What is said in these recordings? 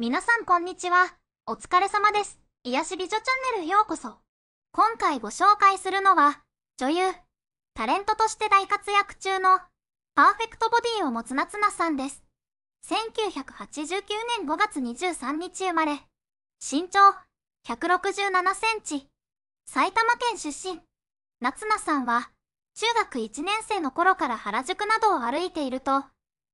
皆さんこんにちは。お疲れ様です。癒し美女チャンネルへようこそ。今回ご紹介するのは、女優、タレントとして大活躍中の、パーフェクトボディを持つ夏菜さんです。1989年5月23日生まれ、身長167センチ、埼玉県出身。夏菜さんは、中学1年生の頃から原宿などを歩いていると、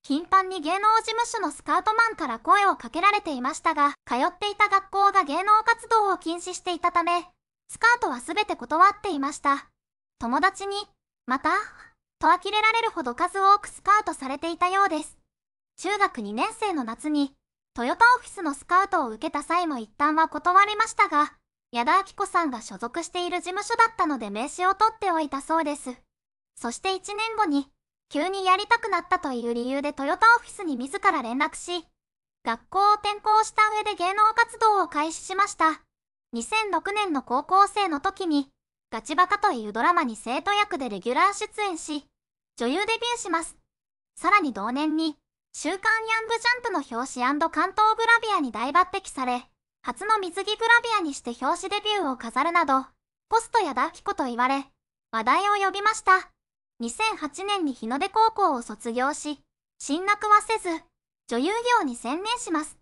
頻繁に芸能事務所のスカウトマンから声をかけられていましたが、通っていた学校が芸能活動を禁止していたため、スカウトは全て断っていました。友達に、また、と呆れられるほど数多くスカウトされていたようです。中学2年生の夏に、トヨタオフィスのスカウトを受けた際も一旦は断りましたが、矢田明子さんが所属している事務所だったので名刺を取っておいたそうです。そして1年後に、急にやりたくなったという理由でトヨタオフィスに自ら連絡し、学校を転校した上で芸能活動を開始しました。2006年の高校生の時に、ガチバカというドラマに生徒役でレギュラー出演し、女優デビューします。さらに同年に、週刊ヤングジャンプの表紙関東グラビアに大抜擢され、初の水着グラビアにして表紙デビューを飾るなど、ポストやダッキコと言われ、話題を呼びました。2008年に日の出高校を卒業し、進学はせず、女優業に専念します。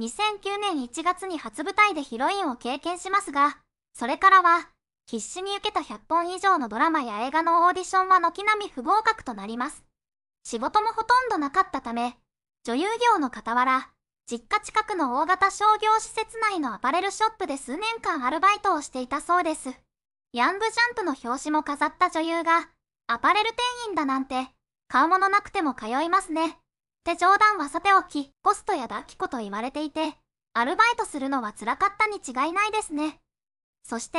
2009年1月に初舞台でヒロインを経験しますが、それからは、必死に受けた100本以上のドラマや映画のオーディションは軒並み不合格となります。仕事もほとんどなかったため、女優業の傍ら、実家近くの大型商業施設内のアパレルショップで数年間アルバイトをしていたそうです。ヤングジャンプの表紙も飾った女優が、アパレル店員だなんて、買うものなくても通いますね。って冗談はさておき、コストやダキコと言われていて、アルバイトするのは辛かったに違いないですね。そして、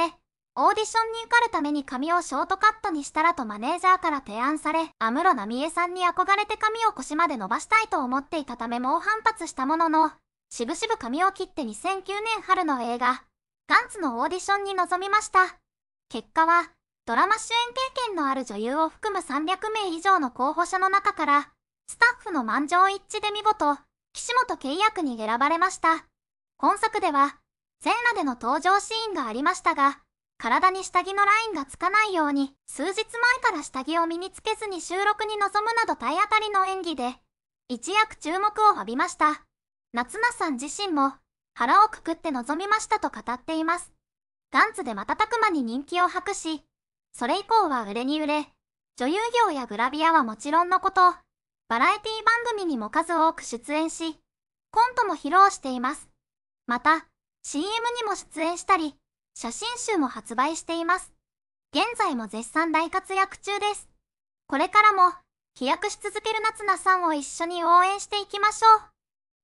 オーディションに受かるために髪をショートカットにしたらとマネージャーから提案され、安室奈美恵さんに憧れて髪を腰まで伸ばしたいと思っていたため猛反発したものの、しぶしぶ髪を切って2009年春の映画、ガンツのオーディションに臨みました。結果は、ドラマ主演経験のある女優を含む300名以上の候補者の中から、スタッフの満場一致で見事、岸本契約に選ばれました。今作では、全裸での登場シーンがありましたが、体に下着のラインがつかないように、数日前から下着を身につけずに収録に臨むなど体当たりの演技で、一躍注目を浴びました。夏菜さん自身も、腹をくくって臨みましたと語っています。ガンツで瞬く間に人気を博し、それ以降は売れに売れ、女優業やグラビアはもちろんのこと、バラエティ番組にも数多く出演し、コントも披露しています。また、CM にも出演したり、写真集も発売しています。現在も絶賛大活躍中です。これからも、飛躍し続ける夏菜さんを一緒に応援していきましょう。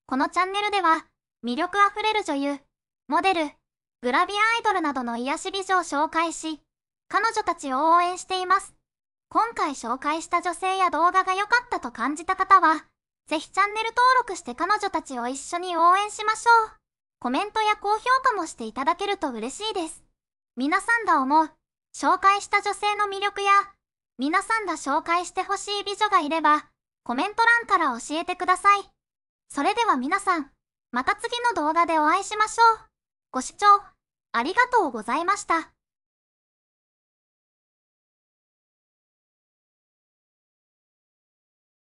このチャンネルでは、魅力あふれる女優、モデル、グラビアアイドルなどの癒し美女を紹介し、彼女たちを応援しています。今回紹介した女性や動画が良かったと感じた方は、ぜひチャンネル登録して彼女たちを一緒に応援しましょう。コメントや高評価もしていただけると嬉しいです。皆さんが思う、紹介した女性の魅力や、皆さんが紹介してほしい美女がいれば、コメント欄から教えてください。それでは皆さん、また次の動画でお会いしましょう。ご視聴ありがとうございました。